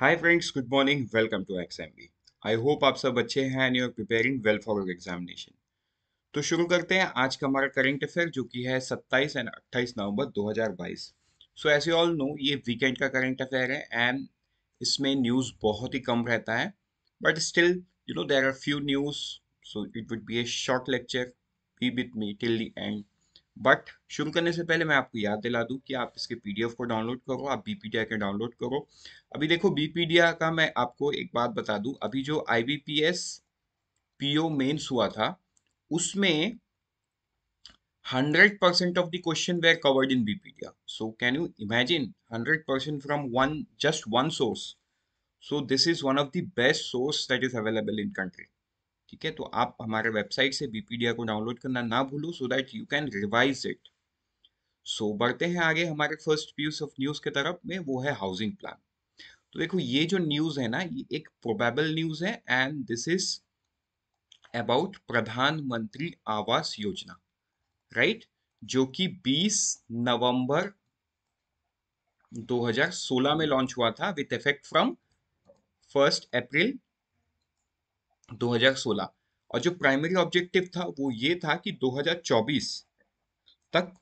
Hi friends good morning welcome to X M B I hope आप सब अच्छे हैं and you are preparing well for examination तो शुरू करते हैं आज का हमारा करंट अफेयर जो कि है 27 and 28 November 2022 so as you all know ये वीकेंड का करंट अफेयर है एंड इसमें न्यूज़ बहुत ही कम रहता है but still you know there are few news so it would be a short lecture be with me till the end but शुरू करने से पहले मैं आपको याद दिला दूं कि आप इसके पीडीएफ को डाउनलोड करो आप बीपीडिया के डाउनलोड करो अभी देखो बीपीडिया का मैं आपको एक बात बता दूं अभी जो आईबीपीएस पीओ मेंस हुआ था उसमें hundred percent of the question were covered in बीपीडिया so can you imagine hundred percent from one just one source so this is one of the best source that is available in country ठीक है तो आप हमारे website से बीपीडिया को download करना ना भूलो so that you can revise it so बढ़ते हैं आगे हमारे फर्स्ट पीस ऑफ न्यूज़ के तरफ में वो है हाउसिंग प्लान तो देखो ये जो न्यूज़ है ना ये एक प्रोबेबल न्यूज़ है एंड दिस इज अबाउट प्रधानमंत्री आवास योजना राइट जो कि 20 नवंबर 2016 में लॉन्च हुआ था with effect from first April 2016 और जो प्राइमरी ऑब्जेक्टिव था वो ये था कि 2024 तक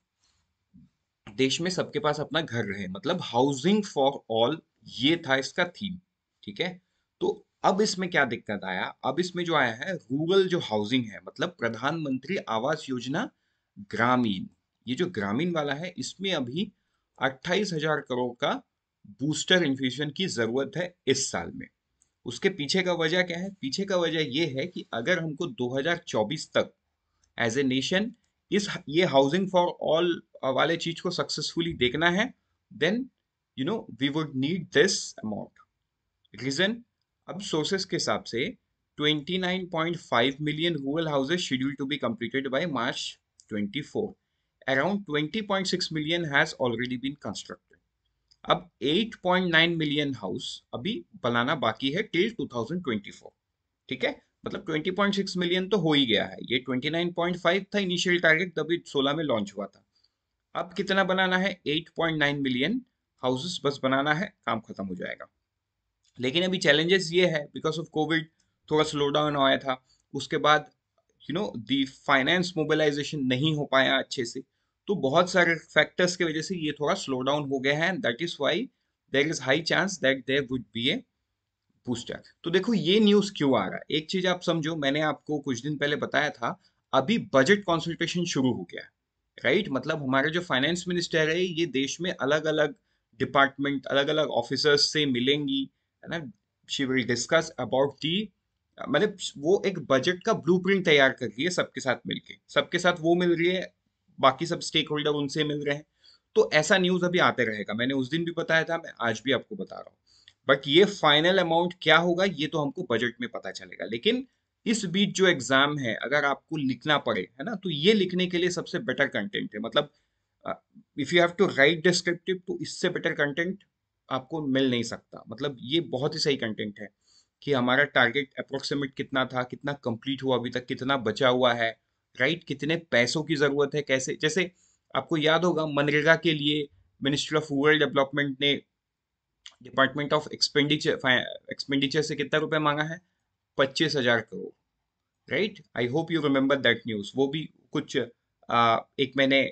देश में सबके पास अपना घर रहे मतलब हाउसिंग फॉर ऑल ये था इसका थीम ठीक है तो अब इसमें क्या दिक्कत आया अब इसमें जो आया है रूरल जो हाउसिंग है मतलब प्रधानमंत्री आवास योजना ग्रामीण ये जो ग्रामीण वाला है इसमें अभी अट्ठाईस हजार करोड़ का बूस्टर इन्फ्यूजन की जरूरत है इस साल में उसके पीछे का वजह क्या है पीछे का वजह यह है कि अगर हमको 2024 तक एज ए नेशन इस ये हाउसिंग फॉर ऑल वाले चीज को सक्सेसफुली देखना है then you know we would need this amount reason अब सोर्सेस के हिसाब से 29.5 million rural houses scheduled to be completed by March 24. Around 20.6 million has already been construct अब 8.9 मिलियन हाउस अभी बनाना बाकी है टिल 2024 ठीक है मतलब 20.6 मिलियन तो हो ही गया है ये 29.5 था इनिशियल टारगेट तभी 16 में लॉन्च हुआ था अब कितना बनाना है 8.9 मिलियन हाउसेस बस बनाना है काम खत्म हो जाएगा लेकिन अभी चैलेंजेस ये है बिकॉज ऑफ कोविड थोड़ा स्लो डाउन आया था उसके बाद you know the finance mobilisation नहीं हो पाया अच्छे से तो बहुत सारे फैक्टर्स की वजह से ये थोड़ा स्लो डाउन हो गया है that is why there is high chance that there would be a booster तो देखो ये न्यूज क्यों आ रहा है एक चीज आप समझो मैंने आपको कुछ दिन पहले बताया था अभी बजट कॉन्सल्टेशन शुरू हो गया राइट right? मतलब हमारे जो फाइनेंस मिनिस्टर है ये देश में अलग अलग डिपार्टमेंट अलग अलग ऑफिसर्स से मिलेंगी है ना she will discuss about the मतलब वो एक बजट का ब्लूप्रिंट तैयार कर रही है सबके साथ मिलके सबके साथ वो मिल रही है बाकी सब स्टेक होल्डर उनसे मिल रहे हैं तो ऐसा न्यूज अभी आते रहेगा मैंने उस दिन भी बताया था मैं आज भी आपको बता रहा हूँ बट ये फाइनल अमाउंट क्या होगा ये तो हमको बजट में पता चलेगा लेकिन इस बीच जो एग्जाम है अगर आपको लिखना पड़े है ना तो ये लिखने के लिए सबसे बेटर कंटेंट है मतलब if you have to write descriptive तो इससे बेटर कंटेंट आपको मिल नहीं सकता मतलब ये बहुत ही सही कंटेंट है कि हमारा टारगेट अप्रोक्सीमेट कितना था कितना कंप्लीट हुआ अभी तक कितना बचा हुआ है राइट कितने पैसों की ज़रूरत है कैसे जैसे आपको याद होगा मनरेगा के लिए मिनिस्ट्री ऑफ रूरल डेवलपमेंट ने डिपार्टमेंट ऑफ एक्सपेंडिचर एक्सपेंडिचर से कितना रुपए मांगा है पच्चीस हजार crore right I hope you remember that news वो भी कुछ आ, एक महीने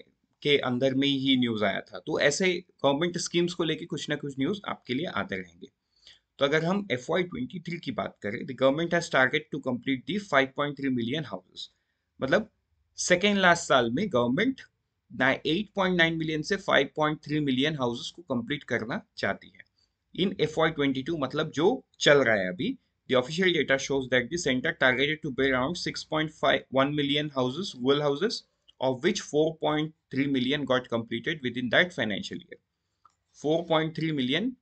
के अंदर में ही न्यूज़ आया था तो ऐसे गवर्नमेंट स्कीम्स को लेके कुछ ना कुछ न्यूज़ आपके लिए आते रहेंगे तो अगर हम एफ वाई ट्वेंटी थ्री की बात करें the government has target to complete the five point three million houses मतलब सेकेंड लास्ट साल में गवर्नमेंट 8.9 मिलियन से 5.3 मिलियन हाउसेस को कंप्लीट करना चाहती है इन एफ 22 मतलब जो चल रहा है अभी the official data shows that the centre targeted to build around 6.5 million houses rural houses of which 4.3 million got completed within that financial year 4.3 million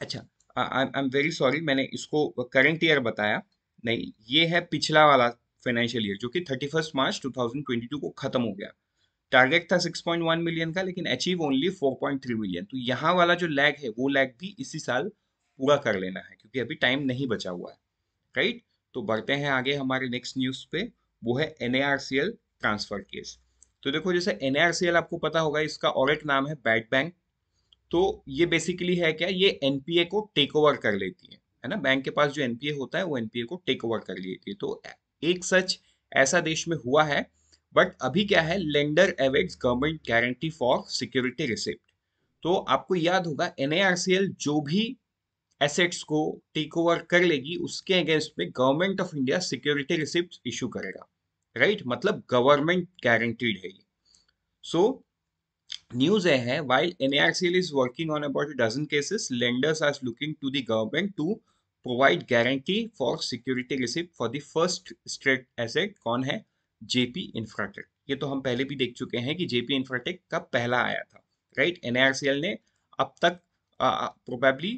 अच्छा आई एम वेरी सॉरी मैंने इसको current year बताया नहीं ये है पिछला वाला financial year जो कि thirty first March two thousand twenty two को खत्म हो गया टारगेट था सिक्स पॉइंट वन मिलियन का लेकिन achieve only four point three million तो यहाँ वाला जो लैग है वो लैग भी इसी साल पूरा कर लेना है क्योंकि अभी टाइम नहीं बचा हुआ है राइट तो बढ़ते हैं आगे हमारे नेक्स्ट न्यूज पे वो है एन ट्रांसफर केस तो देखो जैसे एन आपको पता होगा इसका और एक नाम है बैड बैंक तो ये बेसिकली है क्या ये एनपीए को टेक ओवर कर लेती है है ना बैंक के पास जो एनपीए होता है वो एनपीए को टेक ओवर कर लेती है तो एक सच ऐसा देश में हुआ है बट अभी क्या है lender availed government guarantee for security receipt तो आपको याद होगा एन जो भी एसेट्स को टेक ओवर कर लेगी उसके अगेंस्ट में government of India security receipt issue करेगा राइट right? मतलब गवर्नमेंट गारंटीड है ये सो न्यूज है while N is working on about dozen cases lenders are looking to the government to provide guarantee for security receipt for the first stressed asset कौन है JP Infratech ये तो हम पहले भी देख चुके हैं कि जेपी इंफ्राटेक कब पहला आया था राइट एनआरसीएल ने अब तक प्रोबेबली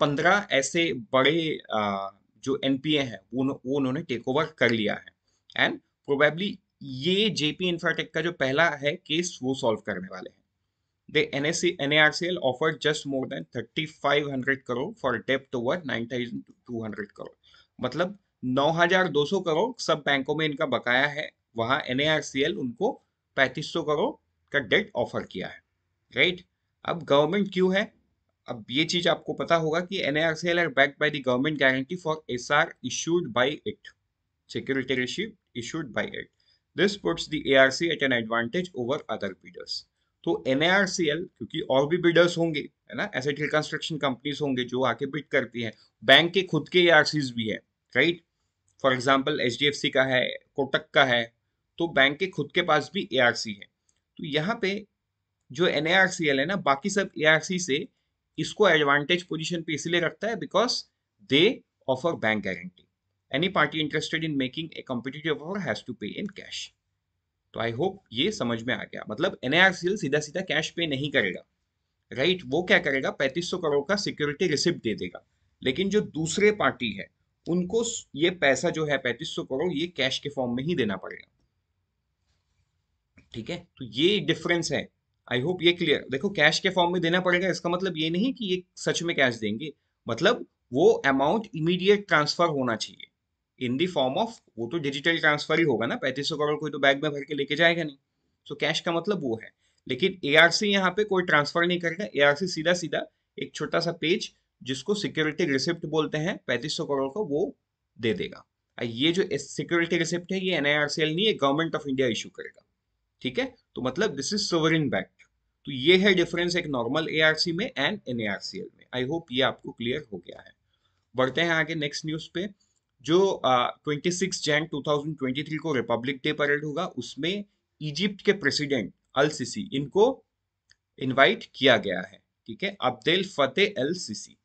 पंद्रह ऐसे बड़े आ, जो एनपीए हैं वो वो उन्होंने टेक ओवर कर लिया है एंड प्रोबेबली ये जेपी इंफ्राटेक का जो पहला है केस वो सॉल्व करने वाले हैं the NAC, NARCL offered just more than 3500 crore for debt over 9200 crore. मतलब 9200 करोड़ सब बैंकों में इनका बकाया है वहां NARCL उनको 3500 करोड़ का डेट ऑफर किया है राइट अब गवर्नमेंट क्यों है अब ये चीज आपको पता होगा कि NARCL are back by the government guarantee for S R issued by it security receipt issued by it. This puts the ARC at an advantage over other bidders. तो एन क्योंकि और भी बिडर्स होंगे है ना ऐसे कंस्ट्रक्शन कंपनीज होंगे जो आके बिड करती हैं बैंक के खुद के ए भी हैं राइट फॉर एग्जाम्पल एच का है कोटक का है तो बैंक के खुद के पास भी ए है तो यहाँ पे जो एन है ना बाकी सब ए से इसको एडवांटेज पोजिशन पे इसलिए रखता है because they offer bank guarantee any party interested in making a competitive offer has to pay in cash तो आई होप ये समझ में आ गया मतलब एन सीधा सीधा कैश पे नहीं करेगा राइट वो क्या करेगा 3500 करोड़ का सिक्योरिटी रिसिप्ट दे देगा लेकिन जो दूसरे पार्टी है उनको ये पैसा जो है 3500 करोड़ ये कैश के फॉर्म में ही देना पड़ेगा ठीक है तो ये डिफरेंस है आई होप ये क्लियर देखो कैश के फॉर्म में देना पड़ेगा इसका मतलब ये नहीं कि ये सच में कैश देंगे मतलब वो अमाउंट इमीडिएट ट्रांसफर होना चाहिए इन दी फॉर्म ऑफ वो तो डिजिटल ट्रांसफर ही होगा ना पैंतीस सौ करोड़ कोई तो बैग में भर के लेके जाएगा नहीं सो so, कैश का मतलब वो है लेकिन ए आर सी यहाँ पे कोई ट्रांसफर नहीं करेगा ए आर सी सीधा सीधा एक छोटा सा पेज जिसको सिक्योरिटी रिसिप्ट बोलते हैं पैंतीस सौ करोड़ का वो दे देगा ये जो सिक्योरिटी रिसिप्ट है ये एन नहीं है गवर्नमेंट ऑफ इंडिया इशू करेगा ठीक है तो मतलब दिस इज सोवरिन बैक्ट तो ये है डिफरेंस एक नॉर्मल ए में एंड एन में आई होप ये आपको क्लियर हो गया है बढ़ते हैं आगे नेक्स्ट न्यूज पे जो twenty six Jan two thousand twenty three को रिपब्लिक डे परेड होगा उसमें इजिप्ट के प्रेसिडेंट अल सिसी इनको इनवाइट किया गया है ठीक है अब्देल फतेह अल सिसी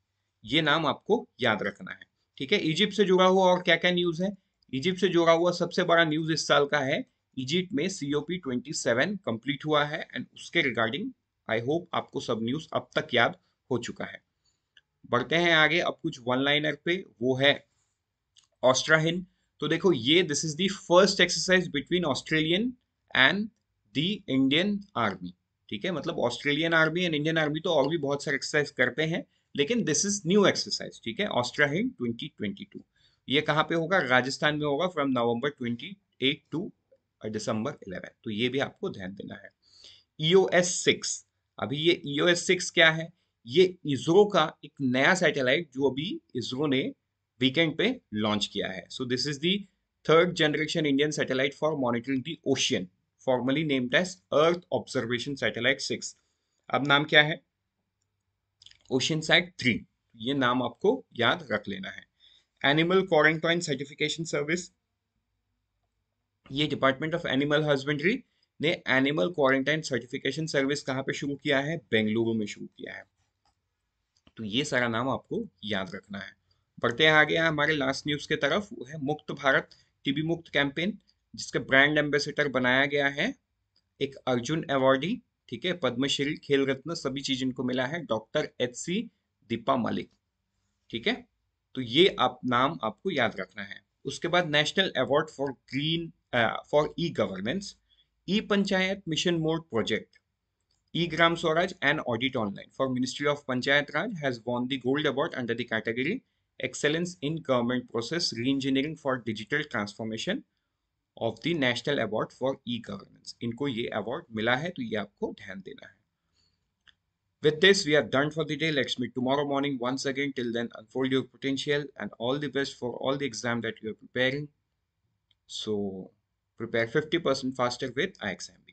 ये नाम आपको याद रखना है ठीक है इजिप्ट से जुड़ा हुआ और क्या क्या न्यूज है इजिप्ट से जुड़ा हुआ सबसे बड़ा न्यूज इस साल का है इजिप्ट में C O P twenty seven complete हुआ है एंड उसके रिगार्डिंग आई होप आपको सब न्यूज अब तक याद हो चुका है बढ़ते हैं आगे अब कुछ वन लाइनर पे वो है ऑस्ट्राहिन तो देखो ये this is the first exercise between Australian and the Indian army ठीक है मतलब Australian army and Indian army तो और भी बहुत सारे एक्सरसाइज करते हैं लेकिन दिस इज न्यू एक्सरसाइज ठीक है ऑस्ट्राहिन 2022 ये कहाँ पे होगा राजस्थान में होगा from November 28 to December eleven तो ये भी आपको ध्यान देना है ईओएस e सिक्स अभी ये ईओएस e सिक्स क्या है ये इसरो का एक नया सैटेलाइट जो अभी इसरो ने वीकेंड पे लॉन्च किया है so this is the third generation Indian satellite for monitoring the ocean formally named as earth observation satellite six अब नाम क्या है ओशियन सैट थ्री ये नाम आपको याद रख लेना है एनिमल क्वारंटाइन सर्टिफिकेशन सर्विस ये डिपार्टमेंट ऑफ एनिमल हस्बेंड्री ने एनिमल क्वारंटाइन सर्टिफिकेशन सर्विस कहाँ पे शुरू किया है बेंगलुरु में शुरू किया है तो ये सारा नाम आपको याद रखना है बढ़ते हैं आगे हमारे लास्ट न्यूज़ के तरफ वो है मुक्त भारत टीबी मुक्त कैंपेन जिसके ब्रांड एम्बेसिडर बनाया गया है एक अर्जुन अवार्डी ठीक है पद्मश्री खेल रत्न सभी चीज इनको मिला है doctor H C Deepa Malik ठीक है तो ये आप नाम आपको याद रखना है उसके बाद national award for green for E governance E panchayat mission mode project E Gram Swaraj and audit online for ministry of Panchayat Raj has won the gold award under the category Excellence in Government Process Reengineering for Digital Transformation of the National Award for e-Governance. इनको ये award मिला है तो ये आपको ध्यान देना है With this, we are done for the day. Let's meet tomorrow morning once again. Till then, unfold your potential and all the best for all the exam that you are preparing. So, prepare 50% faster with IXMB.